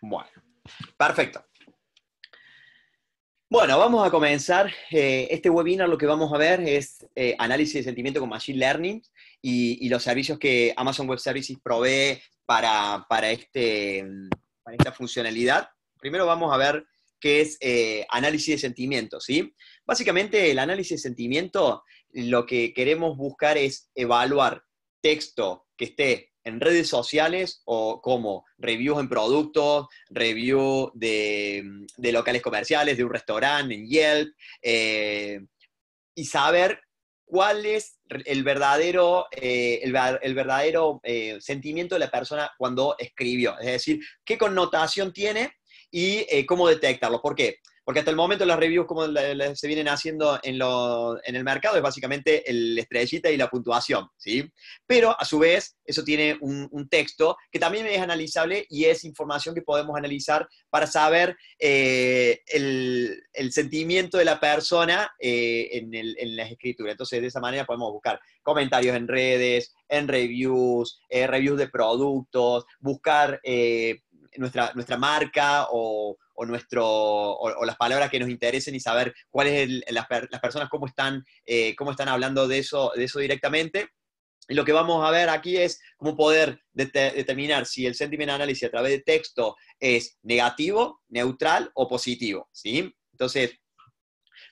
Bueno, perfecto. Bueno, vamos a comenzar. Eh, este webinar lo que vamos a ver es eh, análisis de sentimiento con Machine Learning y, los servicios que Amazon Web Services provee para, este, esta funcionalidad. Primero vamos a ver qué es eh, análisis de sentimiento, ¿sí? Básicamente el análisis de sentimiento lo que queremos buscar es evaluar texto que esté en redes sociales o como reviews en productos, reviews mm, de, locales comerciales, de un restaurante, en Yelp, eh, y saber cuál es el verdadero, eh, el, verdadero eh, sentimiento de la persona cuando escribió. Es decir, qué connotación tiene y cómo detectarlo. ¿Por qué? Porque hasta el momento las reviews como se vienen haciendo en, lo, en el mercado es básicamente el estrellita y la puntuación, ¿sí? Pero a su vez eso tiene un, texto que también es analizable y es información que podemos analizar para saber eh, el, el, sentimiento de la persona eh, en, el, en las escrituras. Entonces de esa manera podemos buscar comentarios en redes, en reviews, eh, reviews de productos, buscar nuestra, nuestra marca o, o, nuestro, o, las palabras que nos interesen y saber cuáles las, las, personas, cómo están, eh, están hablando de eso, de eso directamente. lo que vamos a ver aquí es cómo poder determinar si el sentiment analysis a través de texto es negativo, neutral o positivo. ¿sí? Entonces,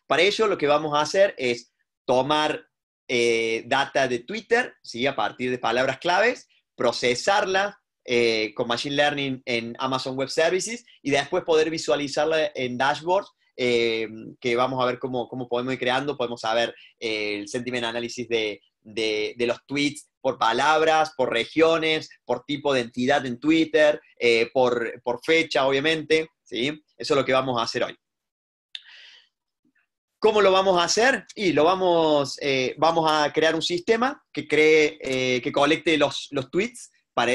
para ello lo que vamos a hacer es tomar eh, data de Twitter, ¿sí? a partir de palabras claves, procesarla, eh, con Machine Learning en Amazon Web Services y después poder visualizarla en dashboards eh, que vamos a ver cómo, podemos ir creando. Podemos saber eh, el sentiment análisis de, de, de, los tweets por palabras, por regiones, por tipo de entidad en Twitter, por, fecha, obviamente. ¿sí? Eso es lo que vamos a hacer hoy. ¿Cómo lo vamos a hacer? Y lo vamos, vamos a crear un sistema que cree, que colecte los, los tweets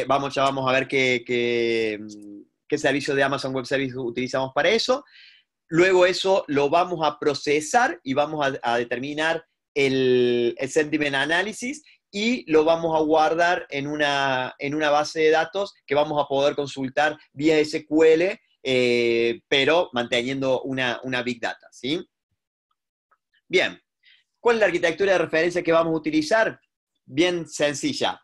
vamos, ya vamos a ver mm, qué, servicio de Amazon Web Services utilizamos para eso. Luego eso lo vamos a procesar y vamos a, determinar el, sentiment analysis y lo vamos a guardar en una, base de datos que vamos a poder consultar vía SQL, eh, pero manteniendo una, Big Data. ¿sí? Bien, ¿cuál es la arquitectura de referencia que vamos a utilizar? Bien sencilla.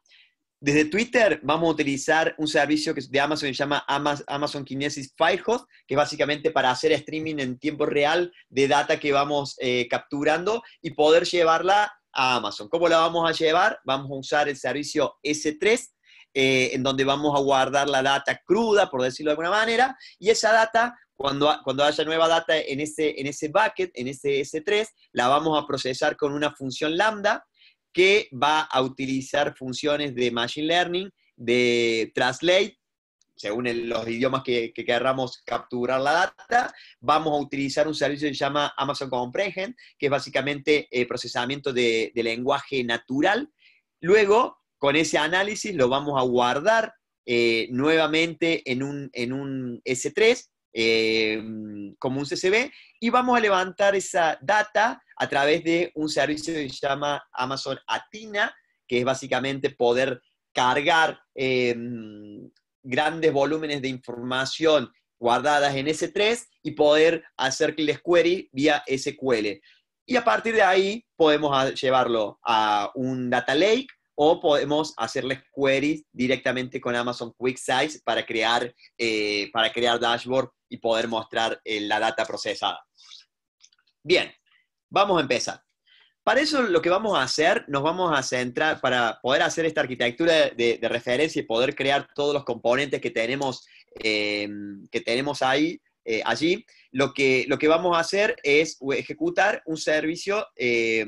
Desde Twitter vamos a utilizar un servicio que de Amazon que se llama Amazon Kinesis Firehose, que es básicamente para hacer streaming en tiempo real de data que vamos eh, capturando y poder llevarla a Amazon. ¿Cómo la vamos a llevar? Vamos a usar el servicio S3, eh, en donde vamos a guardar la data cruda, por decirlo de alguna manera, y esa data, cuando, cuando haya nueva data en ese, en ese bucket, en ese S3, la vamos a procesar con una función lambda que va a utilizar funciones de Machine Learning, de Translate, según los idiomas que, querramos capturar la data, vamos a utilizar un servicio que se llama Amazon Comprehend, que es básicamente eh, procesamiento de, lenguaje natural. Luego, con ese análisis, lo vamos a guardar eh, nuevamente en un, en un S3 eh, mm, como un CCB y vamos a levantar esa data a través de un servicio que se llama Amazon Atina, que es básicamente poder cargar eh, mm, grandes volúmenes de información guardadas en S3 y poder hacer les query vía SQL. Y a partir de ahí podemos llevarlo a un data lake o podemos hacerles queries directamente con Amazon Quick Size para crear, eh, para crear dashboard y poder mostrar eh, la data procesada. Bien, vamos a empezar. Para eso lo que vamos a hacer, nos vamos a centrar, para poder hacer esta arquitectura de, referencia y poder crear todos los componentes que tenemos, eh, que tenemos ahí, allí, lo que, vamos a hacer es ejecutar un servicio, eh,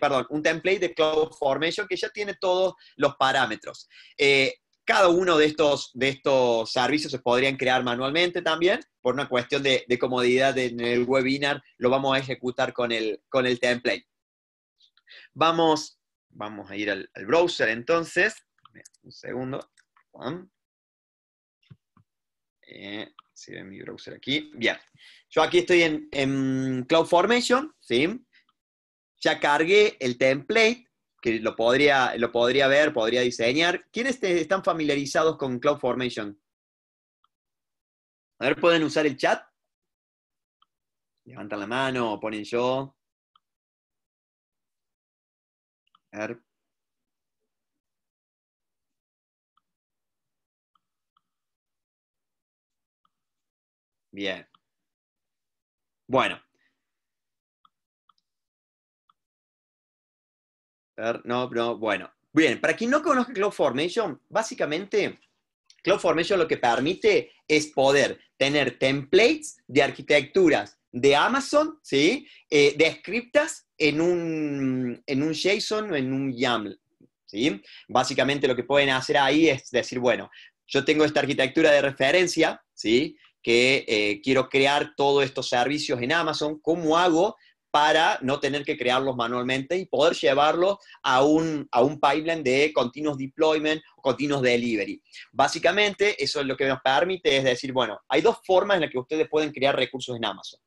perdón, un template de CloudFormation que ya tiene todos los parámetros. Eh, cada uno de estos, de estos servicios se podrían crear manualmente también, por una cuestión de, comodidad en el webinar, lo vamos a ejecutar con el, template. Vamos, vamos a ir al, browser entonces. Un segundo si ven mi browser aquí. Bien. Yo aquí estoy en, en Cloud Formation, ¿sí? Ya cargué el template, que lo podría, lo podría ver, podría diseñar. ¿Quiénes están familiarizados con Cloud Formation? A ver, ¿pueden usar el chat? Levantan la mano, ponen yo. A Bien. Bueno. No, no, bueno. Bien, para quien no conozca CloudFormation, básicamente CloudFormation lo que permite es poder tener templates de arquitecturas de Amazon, ¿sí? Eh, descriptas en un, en un JSON o en un YAML, ¿sí? Básicamente lo que pueden hacer ahí es decir, bueno, yo tengo esta arquitectura de referencia, ¿sí? que eh, quiero crear todos estos servicios en Amazon, ¿cómo hago para no tener que crearlos manualmente y poder llevarlos a un, a un pipeline de continuous deployment o continuous delivery? Básicamente, eso es lo que nos permite, es decir, bueno, hay dos formas en las que ustedes pueden crear recursos en Amazon.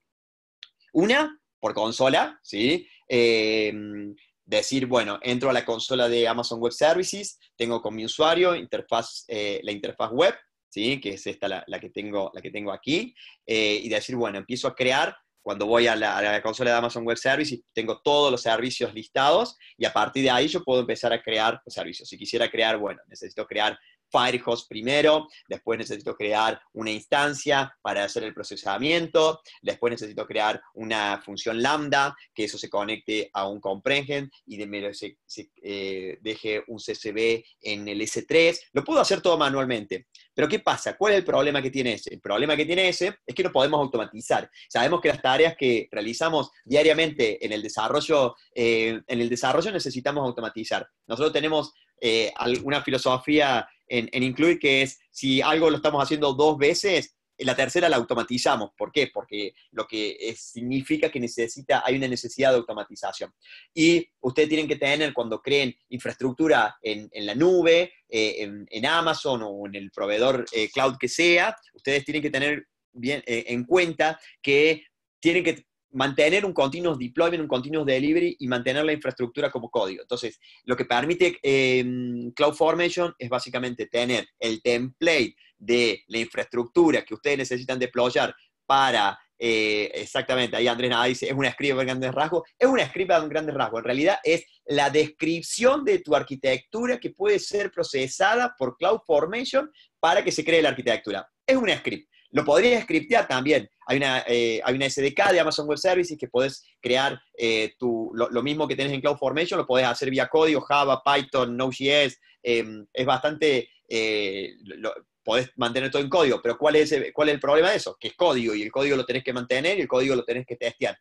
Una, por consola, ¿sí? Em, decir, bueno, entro a la consola de Amazon Web Services, tengo con mi usuario interfaz, eh, la interfaz web, ¿sí? que es esta la, que, tengo, la que tengo aquí, eh, y decir, bueno, empiezo a crear cuando voy a la, consola de Amazon Web Services, y tengo todos los servicios listados y a partir de ahí yo puedo empezar a crear servicios. Si quisiera crear, bueno, necesito crear Firehose primero, después necesito crear una instancia para hacer el procesamiento, después necesito crear una función lambda, que eso se conecte a un comprehend y de, eh, deje un CCB en el S3. Lo puedo hacer todo manualmente. Pero ¿qué pasa? ¿Cuál es el problema que tiene ese? El problema que tiene ese es que no podemos automatizar. Sabemos que las tareas que realizamos diariamente en el desarrollo, eh, en el desarrollo necesitamos automatizar. Nosotros tenemos eh, alguna una filosofía en, incluir, que es si algo lo estamos haciendo dos veces, eh, la tercera la automatizamos. ¿Por qué? Porque lo que eh, significa que necesita, hay una necesidad de automatización. Y ustedes tienen que tener, cuando creen infraestructura en, la nube, en, Amazon o en el proveedor cloud que sea, ustedes tienen que tener bien, en cuenta que tienen que mantener un continuous deployment, un continuous delivery y mantener la infraestructura como código. Entonces, lo que permite em, CloudFormation es básicamente tener el template de la infraestructura que ustedes necesitan deployar para, eh, exactamente, ahí Andrés nada dice, es una script un grandes rasgo, es una script un gran rasgo. en realidad es la descripción de tu arquitectura que puede ser procesada por CloudFormation para que se cree la arquitectura. Es una script. Lo podrías scriptear también. Hay una, eh, hay una SDK de Amazon Web Services que podés crear eh, tu, lo, mismo que tenés en CloudFormation, lo podés hacer vía código, Java, Python, Node.js. Em, es bastante... Eh, lo, podés mantener todo en código, pero ¿cuál es, ¿cuál el problema de eso? Que es código y el código lo tenés que mantener y el código lo tenés que testear.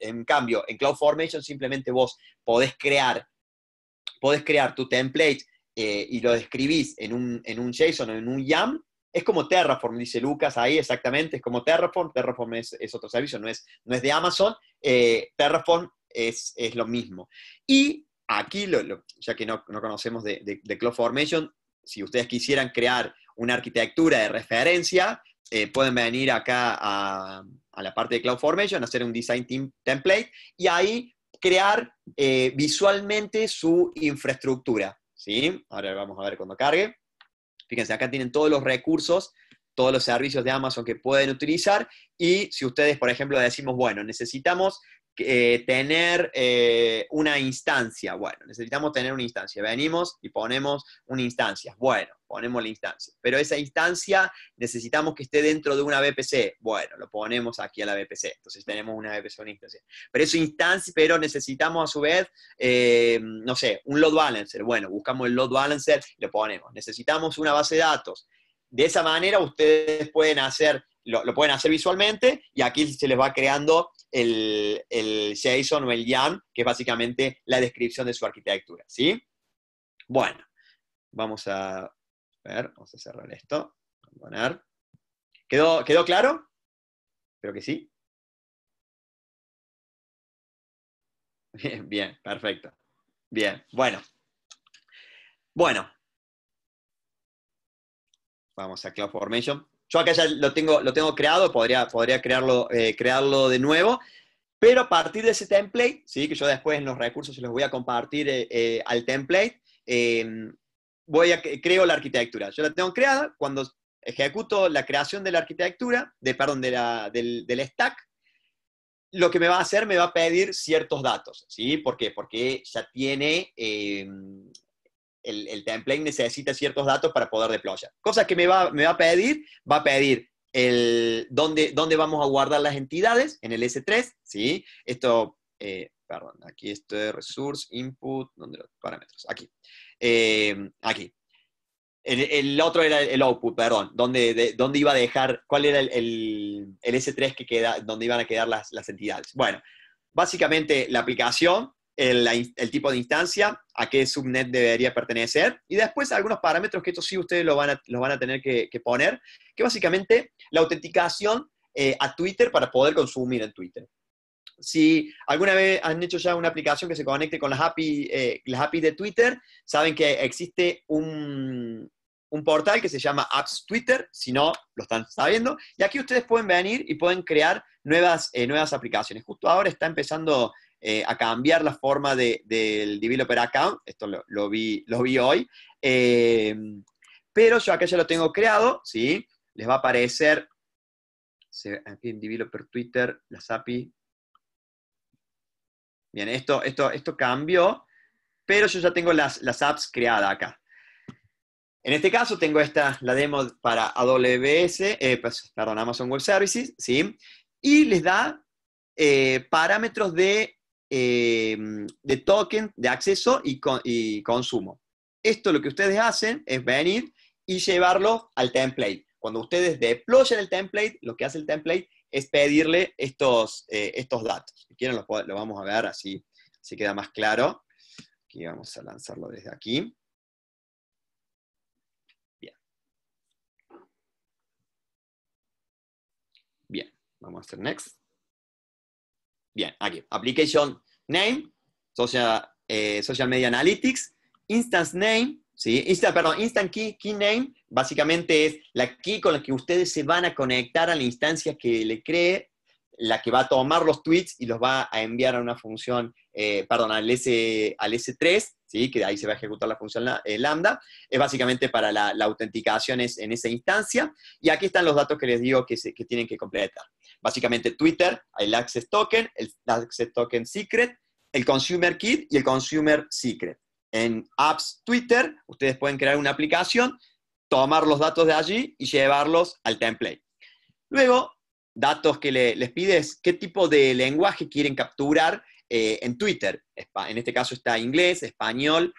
En, cambio, en CloudFormation simplemente vos podés crear, crear tu template y lo describís en un, en un JSON o en un yaml es como Terraform, dice Lucas, ahí exactamente, es como Terraform, Terraform es, otro servicio, no es, no es de Amazon, eh, Terraform es, es, lo mismo. Y aquí, ya que no, conocemos de, de, CloudFormation, si ustedes quisieran crear una arquitectura de referencia, eh, pueden venir acá a, la parte de CloudFormation, hacer un design team template y ahí crear eh, visualmente su infraestructura. ¿sí? Ahora vamos a ver cuando cargue. Fíjense, acá tienen todos los recursos, todos los servicios de Amazon que pueden utilizar y si ustedes, por ejemplo, decimos, bueno, necesitamos eh, tener eh, una instancia. Bueno, necesitamos tener una instancia. Venimos y ponemos una instancia. Bueno, ponemos la instancia. Pero esa instancia necesitamos que esté dentro de una VPC. Bueno, lo ponemos aquí a la VPC. Entonces tenemos una VPC una instancia. Pero esa instancia, pero necesitamos a su vez, eh, no sé, un load balancer. Bueno, buscamos el load balancer, y lo ponemos. Necesitamos una base de datos. De esa manera ustedes pueden hacer, lo pueden hacer visualmente y aquí se les va creando el, JSON o el YAN, que es básicamente la descripción de su arquitectura, ¿sí? Bueno, vamos a ver, vamos a cerrar esto. Abandonar. ¿Quedó, ¿Quedó claro? Creo que sí. Bien, bien, perfecto. Bien, bueno. Bueno. Vamos a Formation yo acá ya lo tengo, lo tengo creado, podría, podría crearlo, eh, crearlo de nuevo, pero a partir de ese template, ¿sí? que yo después en los recursos se los voy a compartir eh, eh, al template, em, voy a, creo la arquitectura. Yo la tengo creada, cuando ejecuto la creación de la arquitectura, de, perdón, de del, stack, lo que me va a hacer me va a pedir ciertos datos, ¿sí? ¿Por qué? Porque ya tiene, em, el, template necesita ciertos datos para poder deployar. Cosas que me va, me va a pedir, va a pedir el, dónde, dónde vamos a guardar las entidades en el S3, ¿sí? Esto, eh, perdón, aquí estoy, resource, input, ¿dónde los parámetros? Aquí. Eh, aquí. El, otro era el output, perdón, dónde de, iba a dejar, cuál era el, el, S3 que queda, donde iban a quedar las, las entidades. Bueno, básicamente la aplicación el, tipo de instancia, a qué subnet debería pertenecer, y después algunos parámetros que estos sí ustedes lo van a, los van a tener que, poner, que básicamente la autenticación eh, a Twitter para poder consumir en Twitter. Si alguna vez han hecho ya una aplicación que se conecte con las API, eh, de Twitter, saben que existe un, portal que se llama Apps Twitter, si no lo están sabiendo, y aquí ustedes pueden venir y pueden crear nuevas, eh, nuevas aplicaciones. Justo ahora está empezando eh, a cambiar la forma de, del developer account, esto lo, vi, lo vi hoy, eh, pero yo acá ya lo tengo creado, ¿sí? Les va a aparecer, aquí en developer Twitter, las API. Bien, esto, esto, esto cambió, pero yo ya tengo las, apps creadas acá. En este caso tengo esta, la demo para AWS, eh, pues, perdón, Amazon Web Services, ¿sí? Y les da parámetros de eh, de token de acceso y, consumo. Esto lo que ustedes hacen es venir y llevarlo al template. Cuando ustedes deployen el template, lo que hace el template es pedirle estos, eh, estos datos. Si quieren, lo vamos a ver así se queda más claro. Aquí vamos a lanzarlo desde aquí. Bien. Bien, vamos a hacer next. Bien, aquí. Application name, social, eh, social media analytics, instance name, ¿sí? Insta, perdón, instant key, key name, básicamente es la key con la que ustedes se van a conectar a la instancia que le cree, la que va a tomar los tweets y los va a enviar a una función, eh, perdón, al, S, al S3 ¿sí? que ahí se va a ejecutar la función eh, lambda, es básicamente para la, autenticación en esa instancia, y aquí están los datos que les digo que, tienen que completar. Básicamente Twitter, el access token, el access token secret, el consumer key y el consumer secret. En apps Twitter, ustedes pueden crear una aplicación, tomar los datos de allí y llevarlos al template. Luego, datos que les pides, qué tipo de lenguaje quieren capturar eh, en Twitter. En este caso está inglés, español,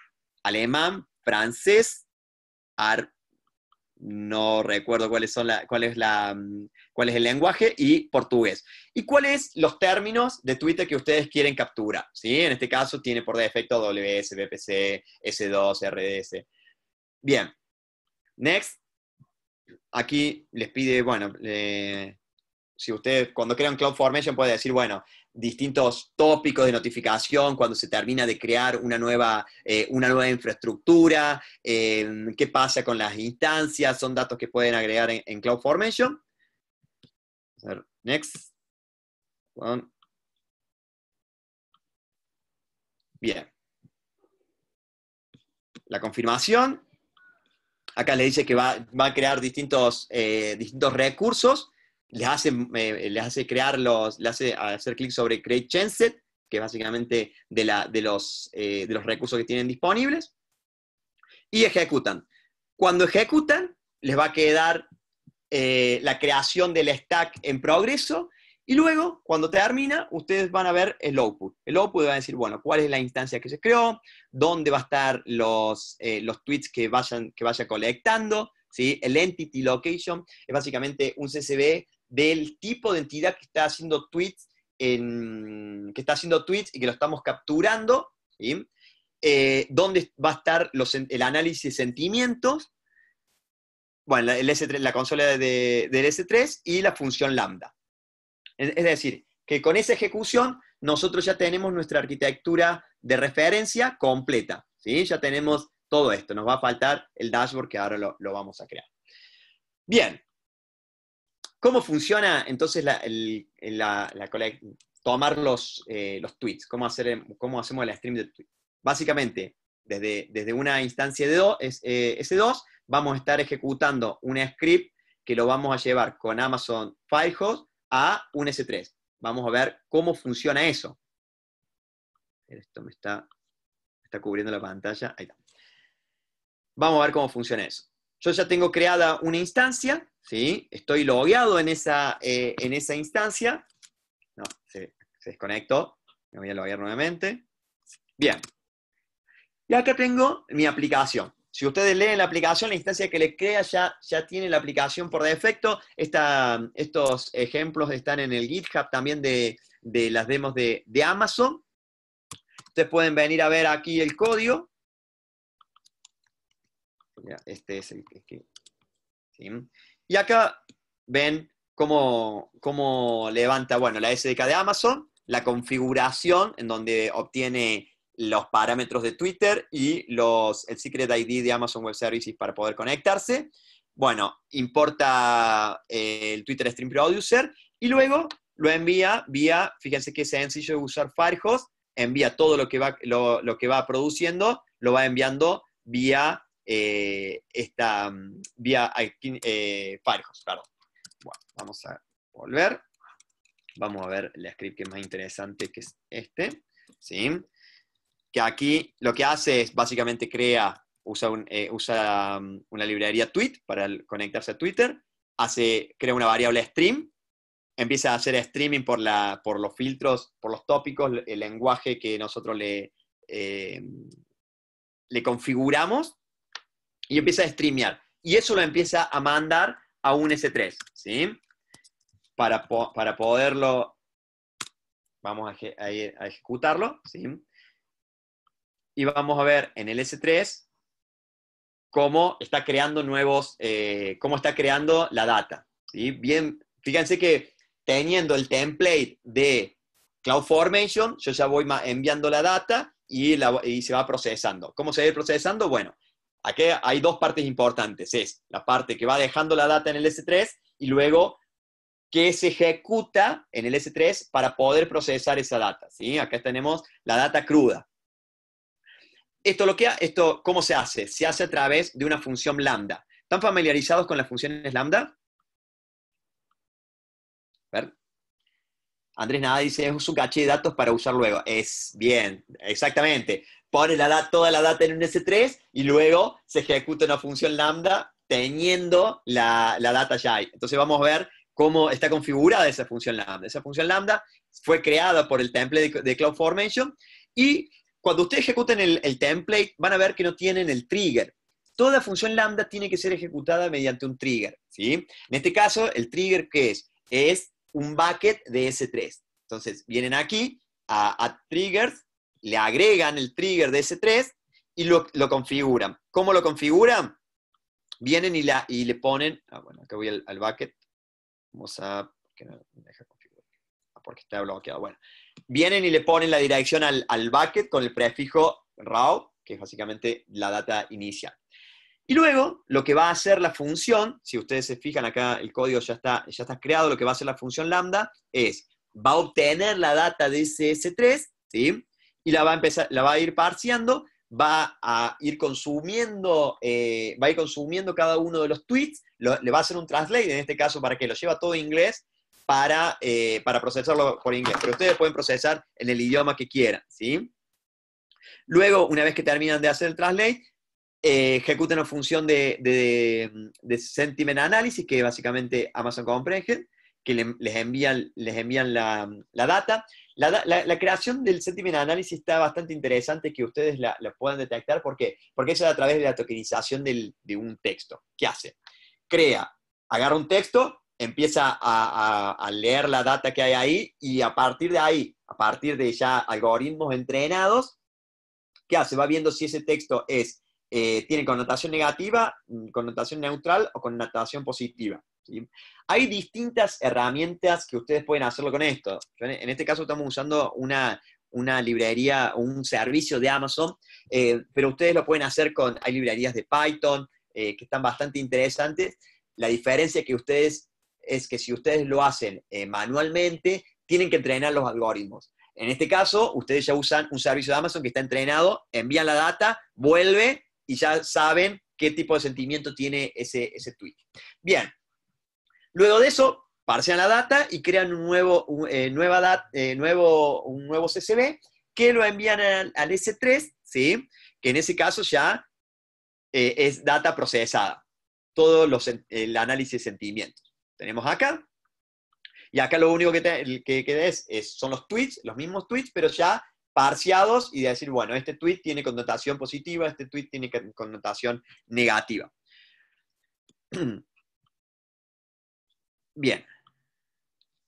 alemán, francés, no recuerdo cuáles son la, cuál, es la, mm, cuál es el lenguaje, y portugués. ¿Y cuáles los términos de Twitter que ustedes quieren capturar? ¿Sí? En este caso tiene por defecto WS, BPC, S2, RDS. Bien. Next. Aquí les pide, bueno, eh, si usted cuando crea un Cloud Formation puede decir, bueno, distintos tópicos de notificación cuando se termina de crear una nueva, eh, una nueva infraestructura, em, qué pasa con las instancias, son datos que pueden agregar en, Cloud Formation. Next. Bien. La confirmación. Acá le dice que va, a crear distintos, eh, distintos recursos les hace, eh, hace crear los, les hace hacer clic sobre Create Chainset, que es básicamente de, eh, de, los, recursos que tienen disponibles, y ejecutan. Cuando ejecutan, les va a quedar eh, la creación del stack en progreso, y luego, cuando termina, ustedes van a ver el output. El output va a decir, bueno, cuál es la instancia que se creó, dónde va a estar los, los tweets que, vayan, que vaya colectando, ¿sí? el entity location, es básicamente un CCB, del tipo de entidad que está haciendo tweets, que está haciendo tweets y que lo estamos capturando, ¿sí? Eh, dónde va a estar el análisis de sentimientos, bueno, la, 3 la consola del S3 y la función lambda. Es, decir, que con esa ejecución nosotros ya tenemos nuestra arquitectura de referencia completa, ¿sí? ya tenemos todo esto, nos va a faltar el dashboard que ahora lo vamos a crear. Bien, ¿Cómo funciona entonces tomar los, eh, los tweets? ¿Cómo, hacer, ¿Cómo hacemos el stream de tweets? Básicamente, desde, desde una instancia de S2, eh, vamos a estar ejecutando un script que lo vamos a llevar con Amazon Filehost a un S3. Vamos a ver cómo funciona eso. Esto me está, está cubriendo la pantalla. Ahí está. Vamos a ver cómo funciona eso. Yo ya tengo creada una instancia ¿sí? Estoy logueado en esa, eh, instancia. No, se, desconectó. Me voy a loguear nuevamente. Bien. Y acá tengo mi aplicación. Si ustedes leen la aplicación, la instancia que le crea ya, ya tiene la aplicación por defecto. estos ejemplos están en el GitHub también de, las demos de, Amazon. Ustedes pueden venir a ver aquí el código. Este es el que... Y acá ven cómo, cómo levanta, bueno, la SDK de Amazon, la configuración en donde obtiene los parámetros de Twitter y los, el Secret ID de Amazon Web Services para poder conectarse. Bueno, importa eh, el Twitter Stream Producer y luego lo envía vía, fíjense que es sencillo de usar Firehose, envía todo lo que va, lo, lo que va produciendo, lo va enviando vía eh, esta mm, vía eh, Bueno, vamos a volver. Vamos a ver la script que es más interesante, que es este. ¿sí? Que aquí lo que hace es básicamente crea, usa, eh, mm, una librería tweet para conectarse a Twitter, hace, crea una variable stream, empieza a hacer streaming por, los filtros, por los tópicos, el lenguaje que nosotros le, eh, le configuramos y empieza a streamear. Y eso lo empieza a mandar a un S3, ¿sí? Para, poderlo, vamos a, ejecutarlo, ¿sí? Y vamos a ver en el S3 cómo está creando nuevos, eh, cómo está creando la data. Bien, fíjense que teniendo el template de CloudFormation, yo ya voy enviando la data y, y se va procesando. ¿Cómo se va procesando? Bueno, Aquí hay dos partes importantes. Es la parte que va dejando la data en el S3 y luego que se ejecuta en el S3 para poder procesar esa data. ¿sí? Acá tenemos la data cruda. Esto, lo que, esto, ¿Cómo se hace? Se hace a través de una función lambda. ¿Están familiarizados con las funciones lambda? ver. Andrés Nada dice, es un caché de datos para usar luego. Es bien, exactamente. Pone la, toda la data en un S3 y luego se ejecuta una función lambda teniendo la, data ya ahí. Entonces vamos a ver cómo está configurada esa función lambda. Esa función lambda fue creada por el template de, CloudFormation y cuando ustedes ejecuten el, el, template van a ver que no tienen el trigger. Toda función lambda tiene que ser ejecutada mediante un trigger. ¿sí? En este caso, el trigger ¿qué es? Es un bucket de S3. Entonces, vienen aquí a, triggers, le agregan el trigger de S3 y lo, configuran. ¿Cómo lo configuran? Vienen y, la, y le ponen, ah, bueno, acá voy al, bucket, vamos a, qué no me deja configurar, ah, porque está bloqueado, bueno. Vienen y le ponen la dirección al, al bucket con el prefijo raw, que es básicamente la data inicial. Y luego, lo que va a hacer la función, si ustedes se fijan acá, el código ya está, ya creado, lo que va a hacer la función lambda es, va a obtener la data de ese S3, ¿sí? Y la va a, empezar, la va a ir parciando, va a ir consumiendo, eh, va a ir consumiendo cada uno de los tweets, le va a hacer un translate, en este caso, ¿para que Lo lleva todo en inglés para, eh, para procesarlo por inglés. Pero ustedes pueden procesar en el idioma que quieran, ¿sí? Luego, una vez que terminan de hacer el translate, eh, ejecuta una función de, sentiment analysis, que básicamente Amazon Comprehend, que les envían, la, data. La, creación del sentiment analysis está bastante interesante que ustedes la, puedan detectar. ¿Por Porque eso es a través de la tokenización de un texto. ¿Qué hace? Crea, agarra un texto, empieza a, a, leer la data que hay ahí y a partir de ahí, a partir de ya algoritmos entrenados, ¿qué hace? Va viendo si ese texto es eh, tiene connotación negativa, mm, connotación neutral o connotación positiva. Hay distintas herramientas que ustedes pueden hacerlo con esto. En este caso estamos usando una, una librería o un servicio de Amazon, eh, pero ustedes lo pueden hacer con, hay librerías de Python eh, que están bastante interesantes. La diferencia que ustedes es que si ustedes lo hacen manualmente, tienen que entrenar los algoritmos. En este caso, ustedes ya usan un servicio de Amazon que está entrenado, envían la data, vuelve y ya saben qué tipo de sentimiento tiene ese, tweet. Bien, luego de eso, parsean la data y crean un nuevo, eh, nueva eh, nuevo, un nuevo CSV que lo envían al, S3, ¿sí? que en ese caso ya eh, es data procesada. Todo el análisis de sentimientos. Tenemos acá. Y acá lo único que, queda es, son los tweets, los mismos tweets, pero ya parciados y decir, bueno, este tweet tiene connotación positiva, este tweet tiene connotación negativa. Bien.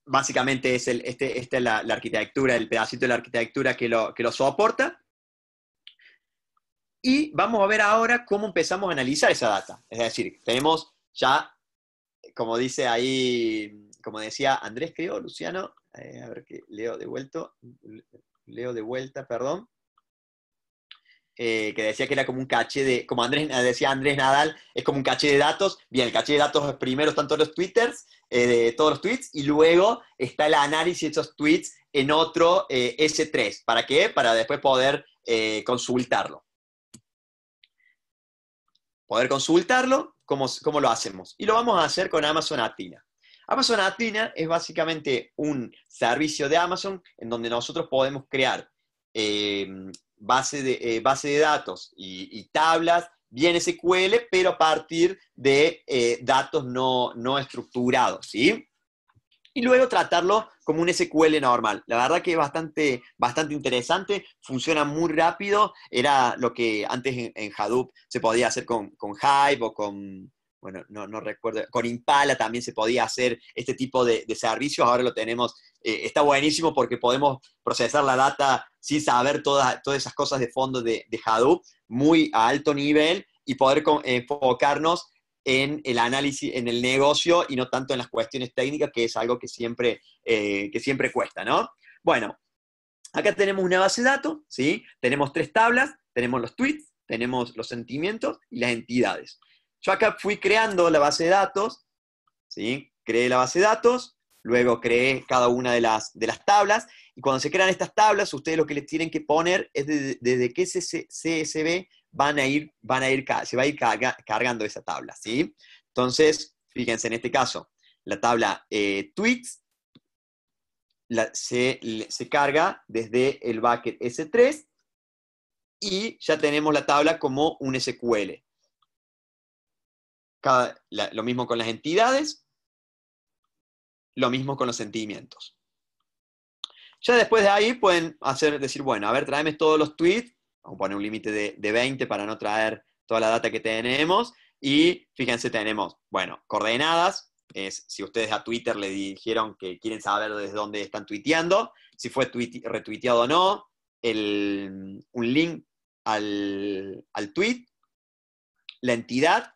Básicamente es este, esta es la, arquitectura, el pedacito de la arquitectura que lo, que lo soporta. Y vamos a ver ahora cómo empezamos a analizar esa data. Es decir, tenemos ya, como dice ahí, como decía Andrés, creo, Luciano, eh, a ver que leo de vuelto, leo de vuelta, perdón. Eh, que decía que era como un caché de, como Andrés, eh, decía Andrés Nadal, es como un caché de datos. Bien, el caché de datos primero están todos los twitters, eh, todos los tweets, y luego está el análisis de esos tweets en otro S3. ¿Para qué? Para después poder consultarlo. Poder consultarlo, ¿cómo, ¿cómo, lo hacemos? Y lo vamos a hacer con Amazon Atina. Amazon Athena es básicamente un servicio de Amazon en donde nosotros podemos crear eh, base, de, eh, de datos y, tablas bien SQL, pero a partir de eh, datos no, estructurados, ¿sí? Y luego tratarlo como un SQL normal. La verdad que es bastante, bastante interesante, funciona muy rápido, era lo que antes en, Hadoop se podía hacer con, con Hive o con, bueno, no, recuerdo, con Impala también se podía hacer este tipo de, servicios, ahora lo tenemos, eh, está buenísimo porque podemos procesar la data sin saber todas, todas esas cosas de fondo de, Hadoop, muy a alto nivel y poder enfocarnos en el análisis, en el negocio y no tanto en las cuestiones técnicas, que es algo que siempre, eh, que siempre cuesta, ¿no? Bueno, acá tenemos una base de datos, ¿sí? Tenemos tres tablas, tenemos los tweets, tenemos los sentimientos y las entidades. Yo acá fui creando la base de datos, ¿sí? Creé la base de datos, luego creé cada una de las, de las tablas, y cuando se crean estas tablas, ustedes lo que les tienen que poner es desde, qué CSV van a ir, van a ir, se va a ir cargando esa tabla, Entonces, fíjense en este caso, la tabla eh, tweets se, se, carga desde el bucket S3 y ya tenemos la tabla como un SQL lo mismo con las entidades, lo mismo con los sentimientos. Ya después de ahí pueden hacer, decir, bueno, a ver, tráeme todos los tweets, vamos a poner un límite de, 20 para no traer toda la data que tenemos, y fíjense, tenemos, bueno, coordenadas, es si ustedes a Twitter le dijeron que quieren saber desde dónde están tuiteando, si fue retuiteado o no, un link al, al tweet, la entidad,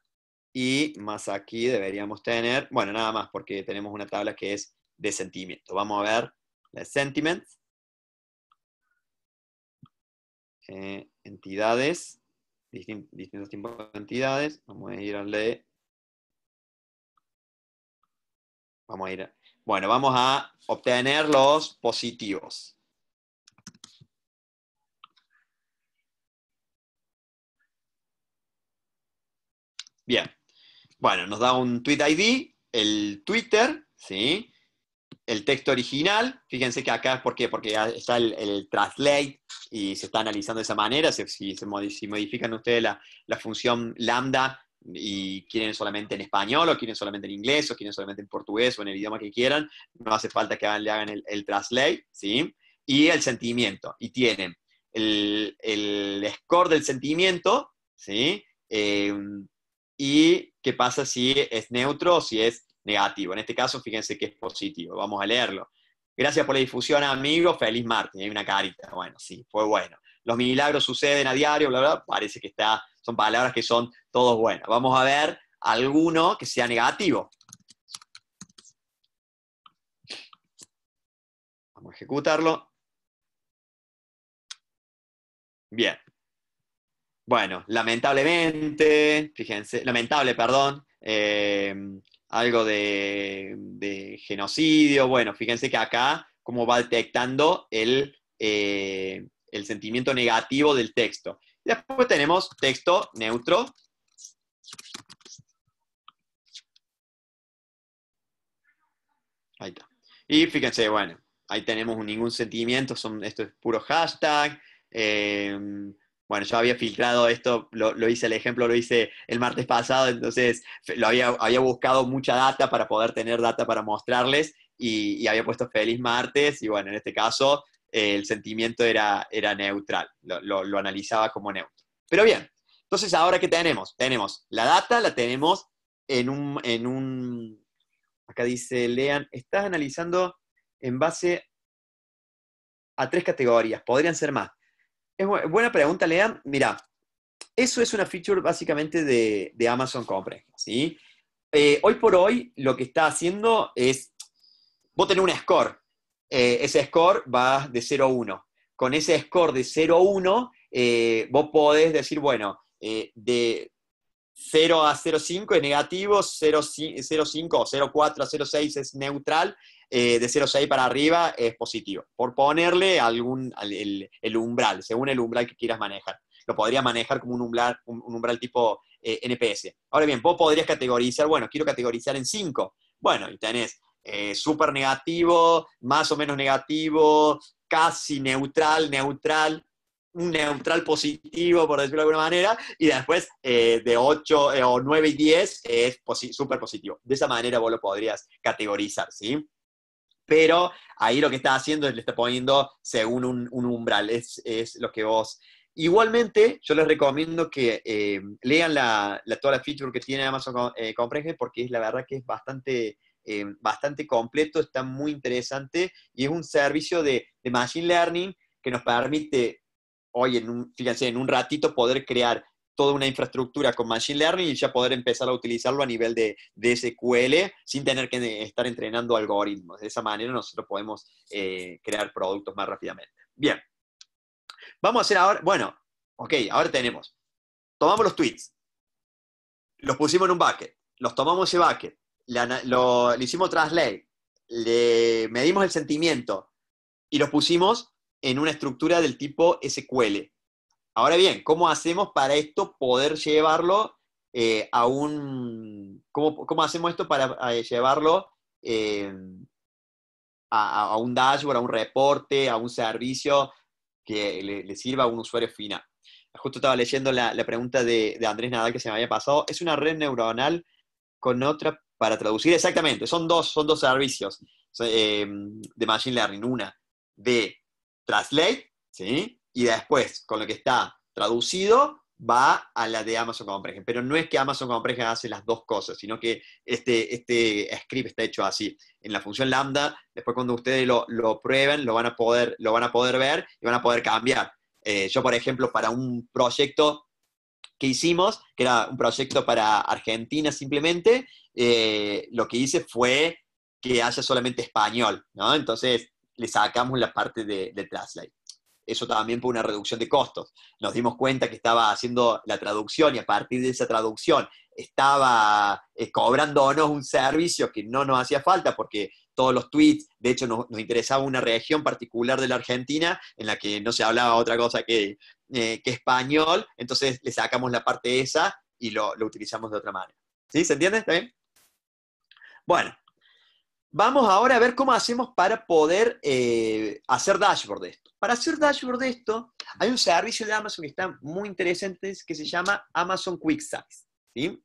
y más aquí deberíamos tener, bueno, nada más, porque tenemos una tabla que es de sentimiento. Vamos a ver la sentiment. sentiments. Eh, entidades, distintos tipos de entidades. Vamos a ir al de... Vamos a ir Bueno, vamos a obtener los positivos. Bien. Bueno, nos da un tweet ID, el Twitter, ¿sí? el texto original. Fíjense que acá, ¿por porque Porque está el, translate y se está analizando de esa manera. Si, modifican ustedes la, función lambda y quieren solamente en español, o quieren solamente en inglés, o quieren solamente en portugués, o en el idioma que quieran, no hace falta que le hagan el, translate, ¿sí? Y el sentimiento. Y tienen el, score del sentimiento, ¿sí? Eh, y qué pasa si es neutro o si es negativo. En este caso, fíjense que es positivo. Vamos a leerlo. Gracias por la difusión, amigo. Feliz martes. Hay una carita. Bueno, sí, fue bueno. Los milagros suceden a diario, bla, bla. Parece que está, son palabras que son todos buenas. Vamos a ver alguno que sea negativo. Vamos a ejecutarlo. Bien. Bueno, lamentablemente, fíjense, lamentable, perdón, em, algo de, genocidio, bueno, fíjense que acá como va detectando el, eh, el sentimiento negativo del texto. Después tenemos texto neutro. Ahí está. Y fíjense, bueno, ahí tenemos ningún sentimiento, son, esto es puro hashtag. Em, bueno, yo había filtrado esto, lo, hice el ejemplo, lo hice el martes pasado, entonces lo había, había buscado mucha data para poder tener data para mostrarles y, había puesto feliz martes y bueno, en este caso el sentimiento era, era neutral, lo, lo, analizaba como neutro. Pero bien, entonces ahora qué tenemos, tenemos la data, la tenemos en un, en un, acá dice, lean, estás analizando en base a tres categorías, podrían ser más es buena pregunta, Lea. Mira, eso es una feature básicamente de, Amazon Compre, ¿sí? Eh, hoy por hoy lo que está haciendo es, vos tenés un score, eh, ese score va de 0 a 1. Con ese score de 0 a 1, eh, vos podés decir, bueno, de 0 a 0,5 es negativo, 0,5 o 0,4 a 0,6 es neutral eh, de 0,6 para arriba es positivo, por ponerle algún, el, umbral, según el umbral que quieras manejar. Lo podría manejar como un umbral, un, umbral tipo eh, NPS. Ahora bien, vos podrías categorizar, bueno, quiero categorizar en 5. Bueno, y tenés eh, súper negativo, más o menos negativo, casi neutral, neutral, un neutral positivo, por decirlo de alguna manera, y después de 8 o 9 y 10 es súper positivo. De esa manera vos lo podrías categorizar, ¿sí? pero ahí lo que está haciendo es le está poniendo según un, umbral, es, lo que vos... Igualmente, yo les recomiendo que eh, lean la, toda la feature que tiene Amazon Comprehend, eh, porque es la verdad que es bastante, eh, bastante completo, está muy interesante y es un servicio de, Machine Learning que nos permite hoy, en fíjense, en un ratito poder crear toda una infraestructura con Machine Learning y ya poder empezar a utilizarlo a nivel de, de SQL sin tener que estar entrenando algoritmos. De esa manera nosotros podemos eh, crear productos más rápidamente. Bien. Vamos a hacer ahora, bueno, ok, ahora tenemos, tomamos los tweets, los pusimos en un bucket, los tomamos ese bucket, lo, le hicimos translate, le medimos el sentimiento y los pusimos en una estructura del tipo SQL. Ahora bien, ¿cómo hacemos para esto poder llevarlo eh, a un... ¿cómo, hacemos esto para eh, llevarlo eh, a, un dashboard, a un reporte, a un servicio que le, sirva a un usuario final? Justo estaba leyendo la, pregunta de, Andrés Nadal que se me había pasado. ¿Es una red neuronal con otra para traducir? Exactamente, son dos, son dos servicios de Machine Learning. Una de Translate, ¿sí? y después, con lo que está traducido, va a la de Amazon Comprehension. Pero no es que Amazon Comprehension hace las dos cosas, sino que este, este script está hecho así. En la función lambda, después cuando ustedes lo, prueben, lo van, a poder, lo van a poder ver y van a poder cambiar. Eh, yo, por ejemplo, para un proyecto que hicimos, que era un proyecto para Argentina simplemente, eh, lo que hice fue que haya solamente español, ¿no? Entonces le sacamos la parte de, de Translate eso también por una reducción de costos. Nos dimos cuenta que estaba haciendo la traducción y a partir de esa traducción estaba eh, cobrándonos un servicio que no nos hacía falta porque todos los tweets, de hecho nos, interesaba una región particular de la Argentina en la que no se hablaba otra cosa que, eh, español, entonces le sacamos la parte esa y lo, utilizamos de otra manera. ¿Sí? ¿Se entiende? bien? Bueno, vamos ahora a ver cómo hacemos para poder eh, hacer dashboards. Para hacer dashboard de esto, hay un servicio de Amazon que está muy interesante que se llama Amazon QuickSize. ¿sí?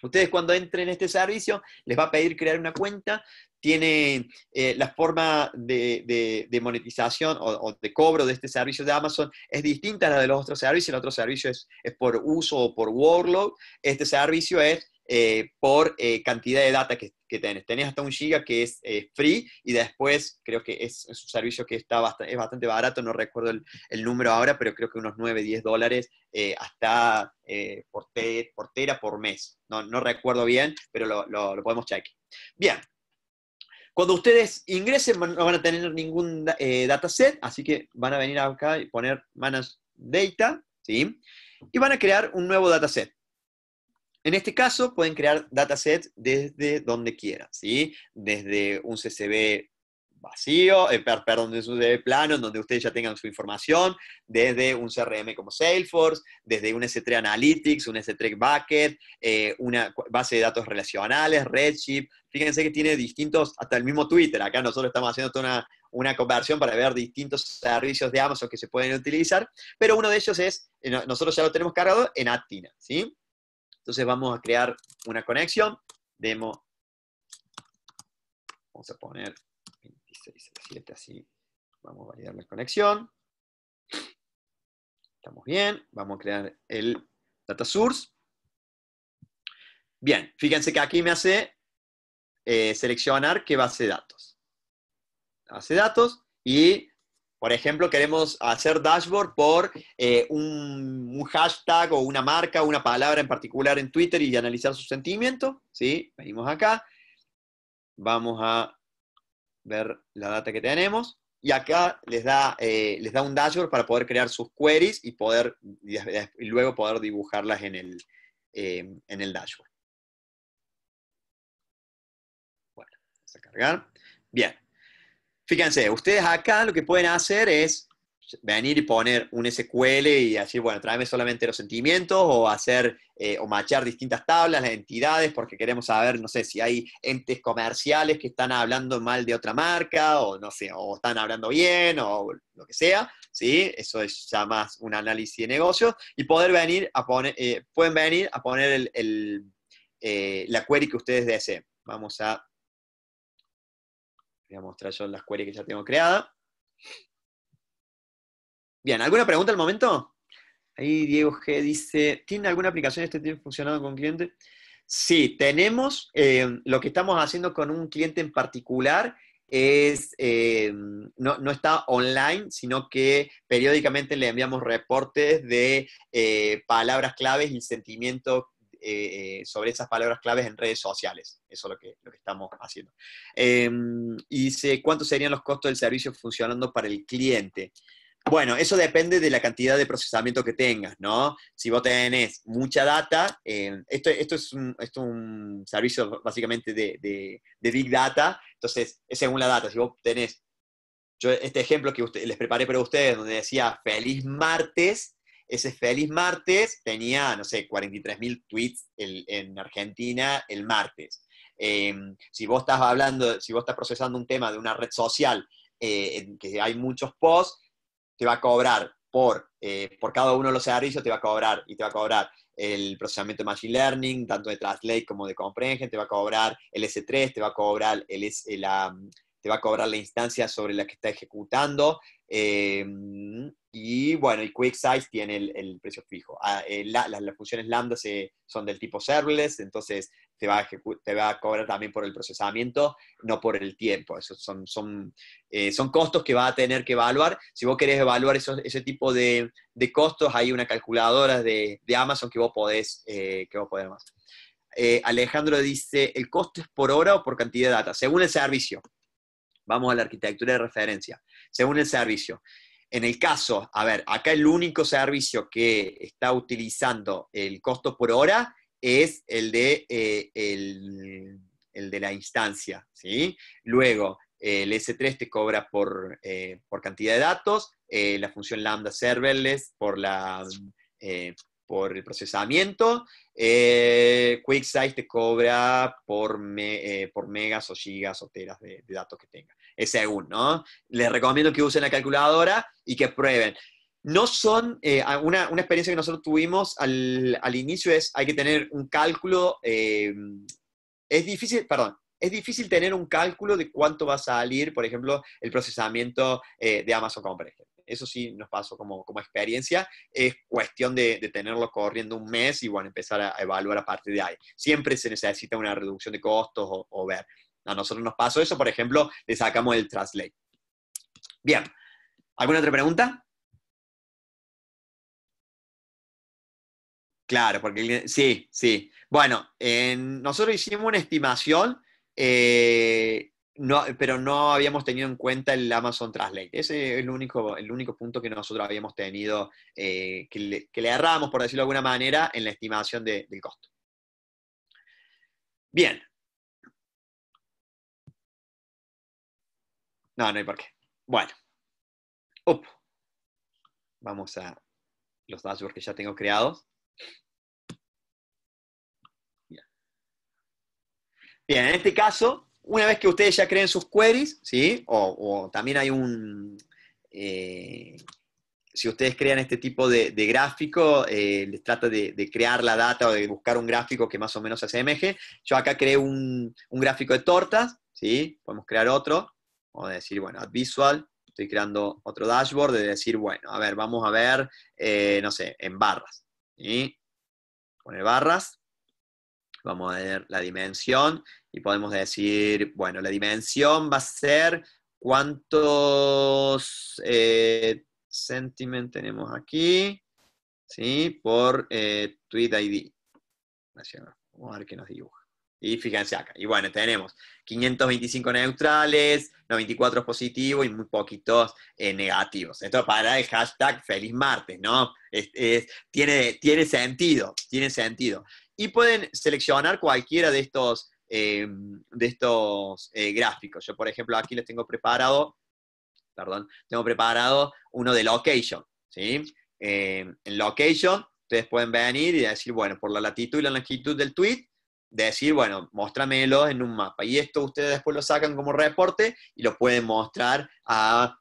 Ustedes cuando entren en este servicio les va a pedir crear una cuenta, tiene eh, la forma de, monetización o, de cobro de este servicio de Amazon es distinta a la de los otros servicios, el otro servicio es por uso o por workload, este servicio es eh, por eh, cantidad de data que, tenés. Tenés hasta un giga que es eh, free y después creo que es, un servicio que está es bastante barato, no recuerdo el, número ahora, pero creo que unos 9, 10 dólares hasta por, por, tera por mes. No, no recuerdo bien, pero lo, podemos chequear. Bien. Cuando ustedes ingresen no van a tener ningún dataset, así que van a venir acá y poner manage data, ¿sí? Y van a crear un nuevo dataset. En este caso, pueden crear datasets desde donde quieran, ¿sí? Desde un CCB vacío, eh, perdón, desde un CCB plano, en donde ustedes ya tengan su información, desde un CRM como Salesforce, desde un S3 Analytics, un S3 Bucket, eh, una base de datos relacionales, Redshift. Fíjense que tiene distintos, hasta el mismo Twitter, acá nosotros estamos haciendo toda una, una conversión para ver distintos servicios de Amazon que se pueden utilizar, pero uno de ellos es, eh, nosotros ya lo tenemos cargado en Atina, ¿sí? Entonces vamos a crear una conexión, demo, vamos a poner 26 así vamos a validar la conexión. Estamos bien, vamos a crear el data source. Bien, fíjense que aquí me hace eh, seleccionar qué base de datos. Base de datos y por ejemplo, queremos hacer dashboard por eh, un, hashtag o una marca, una palabra en particular en Twitter y analizar su sentimiento. ¿sí? Venimos acá, vamos a ver la data que tenemos y acá les da, eh, les da un dashboard para poder crear sus queries y, poder, y luego poder dibujarlas en el, eh, en el dashboard. Bueno, vamos a cargar. Bien fíjense, ustedes acá lo que pueden hacer es venir y poner un SQL y decir, bueno, tráeme solamente los sentimientos o hacer eh, o machar distintas tablas, las entidades, porque queremos saber, no sé, si hay entes comerciales que están hablando mal de otra marca o no sé, o están hablando bien o lo que sea, ¿sí? Eso es ya más un análisis de negocios y poder venir a poner, eh, pueden venir a poner eh, la query que ustedes deseen. Vamos a Voy a mostrar yo las queries que ya tengo creada. Bien, ¿alguna pregunta al momento? Ahí Diego G dice, ¿tiene alguna aplicación este tiempo funcionando con cliente? Sí, tenemos, eh, lo que estamos haciendo con un cliente en particular es, eh, no, está online, sino que periódicamente le enviamos reportes de eh, palabras claves y sentimientos eh, eh, sobre esas palabras claves en redes sociales. Eso es lo que, lo que estamos haciendo. Em, y sé cuántos serían los costos del servicio funcionando para el cliente. Bueno, eso depende de la cantidad de procesamiento que tengas, ¿no? Si vos tenés mucha data, em, esto, es un, servicio básicamente de, Big Data, entonces es según la data. Si vos tenés, yo este ejemplo que les preparé para ustedes, donde decía feliz martes, ese feliz martes tenía, no sé, 43.000 tweets en Argentina el martes. Em, si vos estás hablando, si vos estás procesando un tema de una red social eh, en que hay muchos posts, te va a cobrar por, eh, por cada uno de los servicios, te va a cobrar y te va a cobrar el procesamiento de Machine Learning, tanto de Translate como de Comprehension, te va a cobrar el S3, te va a cobrar el, la, te va a cobrar la instancia sobre la que está ejecutando, Em, y bueno, el Quick tiene el, precio fijo. Ah, eh, las, funciones Lambda son del tipo serverless, entonces te va, a cobrar también por el procesamiento, no por el tiempo. Eh, son, costos que va a tener que evaluar. Si vos querés evaluar ese tipo de, costos, hay una calculadora de, Amazon que vos podés, eh, que vos Alejandro dice, ¿el costo es por hora o por cantidad de data? Según el servicio. Vamos a la arquitectura de referencia, según el servicio. En el caso, a ver, acá el único servicio que está utilizando el costo por hora es el de, eh, el, de la instancia, ¿sí? Luego, el S3 te cobra eh, por, cantidad de datos, eh, la función lambda serverless por la, por el procesamiento. Eh, QuickSize te cobra por, me, eh, por megas o gigas o teras de, datos que tenga. Es según, ¿no? Les recomiendo que usen la calculadora y que prueben. No son, eh, una, una, experiencia que nosotros tuvimos al, al, inicio es, hay que tener un cálculo, eh, es difícil, perdón, es difícil tener un cálculo de cuánto va a salir, por ejemplo, el procesamiento de Amazon por ejemplo. Eso sí nos pasó como, experiencia. Es cuestión de, tenerlo corriendo un mes y bueno, empezar a, evaluar a partir de ahí. Siempre se necesita una reducción de costos o, ver. A nosotros nos pasó eso, por ejemplo, le sacamos el Translate. Bien, ¿alguna otra pregunta? Claro, porque sí, sí. Bueno, nosotros hicimos una estimación eh, pero no habíamos tenido en cuenta el Amazon Translate. Ese es el único, el único punto que nosotros habíamos tenido, eh, que, le, agarramos, por decirlo de alguna manera, en la estimación del costo. Bien. No, no hay por qué. Bueno. Up. Vamos a los dashboards que ya tengo creados. Bien, en este caso, una vez que ustedes ya creen sus queries, ¿sí? O, también hay un... Eh, si ustedes crean este tipo de, gráfico, eh, les trata de, crear la data o de buscar un gráfico que más o menos se asemeje. Yo acá creé un, gráfico de tortas, ¿sí? Podemos crear otro. o decir, bueno, visual, estoy creando otro dashboard de decir, bueno, a ver, vamos a ver, eh, no sé, en barras. Poner barras. Vamos a ver la dimensión y podemos decir, bueno, la dimensión va a ser cuántos eh, sentiment tenemos aquí, ¿sí? Por eh, tweet ID. Vamos a ver qué nos dibuja. Y fíjense acá. Y bueno, tenemos 525 neutrales, 94 positivos y muy poquitos eh, negativos. Esto para el hashtag Feliz Martes, ¿no? tiene, tiene sentido, tiene sentido y pueden seleccionar cualquiera de estos, eh, de estos eh, gráficos. Yo, por ejemplo, aquí les tengo preparado, perdón, tengo preparado uno de location. Eh, en location, ustedes pueden venir y decir, bueno, por la latitud y la longitud del tweet, decir, bueno, muéstramelo en un mapa. Y esto ustedes después lo sacan como reporte y lo pueden mostrar a,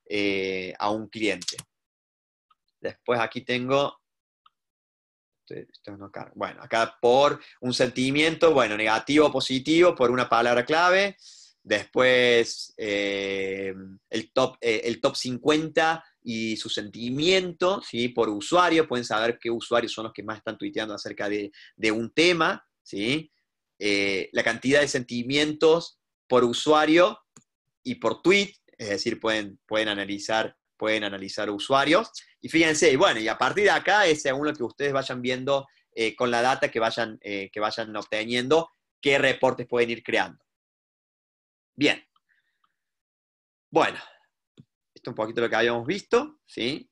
a un cliente. Después aquí tengo este, bueno, acá por un sentimiento, bueno, negativo, o positivo, por una palabra clave. Después eh, el, top, eh, el top 50 y su sentimiento, ¿sí? por usuario, pueden saber qué usuarios son los que más están tuiteando acerca de, un tema, ¿sí? Eh, la cantidad de sentimientos por usuario y por tweet, es decir, pueden, pueden, analizar, pueden analizar usuarios. Y fíjense, y bueno, y a partir de acá es según lo que ustedes vayan viendo eh, con la data que vayan, eh, que vayan obteniendo, qué reportes pueden ir creando. Bien. Bueno, esto es un poquito lo que habíamos visto, ¿sí?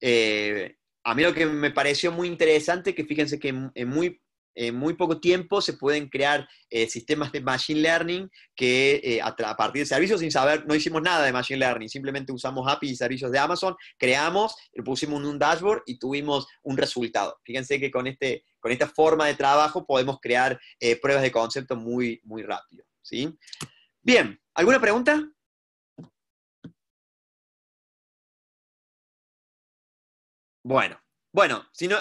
Eh, a mí lo que me pareció muy interesante, que fíjense que es muy en muy poco tiempo se pueden crear eh, sistemas de machine learning que eh, a, partir de servicios sin saber, no hicimos nada de machine learning, simplemente usamos API y servicios de Amazon, creamos, lo pusimos en un dashboard y tuvimos un resultado. Fíjense que con, este, con esta forma de trabajo podemos crear eh, pruebas de concepto muy, muy rápido. ¿sí? Bien, ¿alguna pregunta? Bueno, bueno, si no,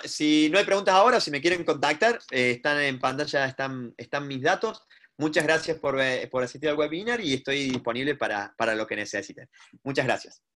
hay preguntas ahora, si me quieren contactar, eh, están en pantalla, están, están mis datos. Muchas gracias por, eh, por asistir al webinar y estoy disponible para, para lo que necesiten. Muchas gracias.